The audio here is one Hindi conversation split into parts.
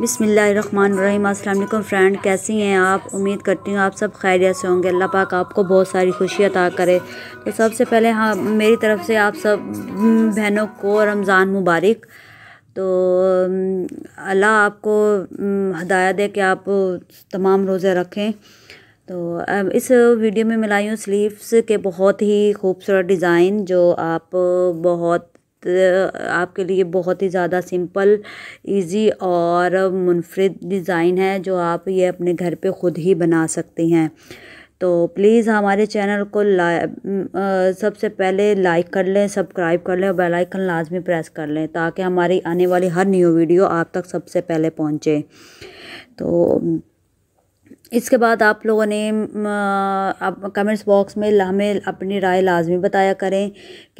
बिसमीम अल्लाम फ्रेंड कैसी हैं आप उम्मीद करती हूँ आप सब खैरियत से होंगे अल्लाह पाक आपको बहुत सारी खुशी अता करे तो सबसे पहले हाँ मेरी तरफ़ से आप सब बहनों को रमज़ान मुबारक तो अल्लाह आपको हदायत दे कि आप तमाम रोज़े रखें तो इस वीडियो में मिलाई हूँ स्लीव्स के बहुत ही खूबसूरत डिज़ाइन जो आप बहुत आपके लिए बहुत ही ज़्यादा सिंपल ईज़ी और मुनफरद डिज़ाइन है जो आप ये अपने घर पे ख़ुद ही बना सकती हैं तो प्लीज़ हमारे चैनल को सबसे पहले लाइक कर लें सब्सक्राइब कर लें और बेल आइकन लाजमी प्रेस कर लें ताकि हमारी आने वाली हर न्यू वीडियो आप तक सबसे पहले पहुँचे तो इसके बाद आप लोगों ने कमेंट्स बॉक्स में हमें अपनी राय लाजमी बताया करें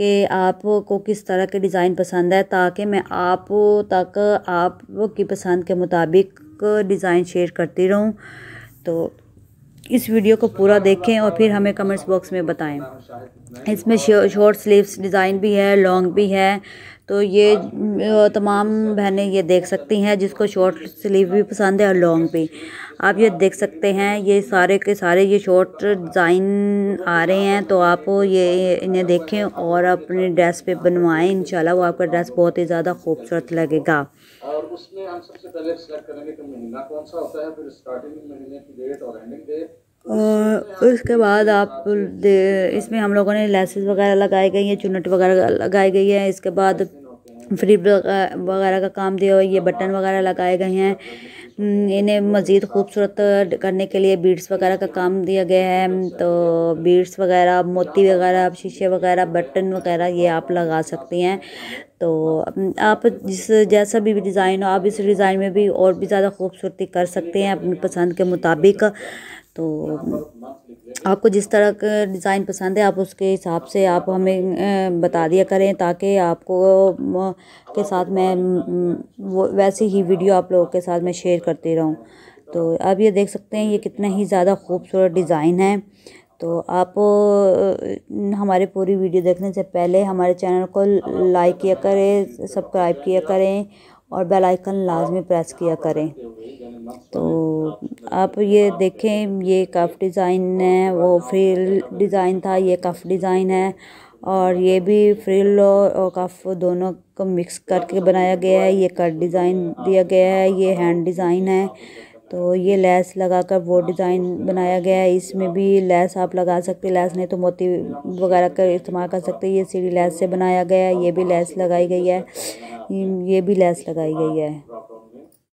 कि आपको किस तरह के डिज़ाइन पसंद है ताकि मैं आप तक आप की पसंद के मुताबिक डिज़ाइन शेयर करती रहूं तो इस वीडियो को पूरा देखें और फिर हमें कमेंट्स बॉक्स में बताएं इसमें शॉर्ट स्लीव्स डिज़ाइन भी है लॉन्ग भी है तो ये तमाम बहनें ये देख सकती हैं जिसको शॉर्ट स्लीव भी पसंद है और लॉन्ग भी आप ये देख सकते हैं ये सारे के सारे ये शॉर्ट डिज़ाइन आ रहे हैं तो आप ये इन्हें देखें और अपने ड्रेस पे बनवाएं इंशाल्लाह वो आपका ड्रेस बहुत ही ज़्यादा खूबसूरत लगेगा मतलब उसमें हम सबसे पहले सेलेक्ट करेंगे कि महीना कौन सा होता है फिर स्टार्टिंग महीने की डेट और एंडिंग डेट और उसके बाद आप इसमें हम लोगों ने लेसेस वगैरह लगाई गई हैं चुनट वगैरह लगाई गई है इसके बाद फ्रिज वगैरह का काम दिया हुआ है ये बटन वगैरह लगाए गए हैं हम्म, इन्हें मज़ीद खूबसूरत करने के लिए बीड्स वगैरह का काम दिया गया है हम्म, तो बीड्स वगैरह मोती वगैरह शीशे वगैरह बटन वगैरह ये आप लगा सकती हैं तो हम्म, आप जिस जैसा भी डिज़ाइन हो आप इस डिज़ाइन में भी और भी ज़्यादा खूबसूरती कर सकते हैं अपनी पसंद के मुताबिक तो आपको जिस तरह का डिज़ाइन पसंद है आप उसके हिसाब से आप हमें बता दिया करें ताकि आपको के साथ मैं वो वैसी ही वीडियो आप लोगों के साथ मैं शेयर करती रहूं तो आप ये देख सकते हैं ये कितना ही ज़्यादा खूबसूरत डिज़ाइन है तो आप हमारे पूरी वीडियो देखने से पहले हमारे चैनल को लाइक किया करें सब्सक्राइब किया करें और बेलाइकन लाजमी प्रेस किया करें तो आप ये देखें ये कफ डिज़ाइन है वो फ्रील डिज़ाइन था ये कफ डिज़ाइन है और ये भी फ्रिल और कफ दोनों को मिक्स करके बनाया गया है ये कट डिज़ाइन दिया गया है ये हैंड डिज़ाइन है तो ये लेस लगाकर वो डिज़ाइन बनाया गया है इसमें भी लेस आप लगा सकते हैं लेस नहीं तो मोती वगैरह का इस्तेमाल कर सकते हैं ये सीढ़ी लेस से बनाया गया है ये भी लेस लगाई गई है ये भी लेस लगाई गई है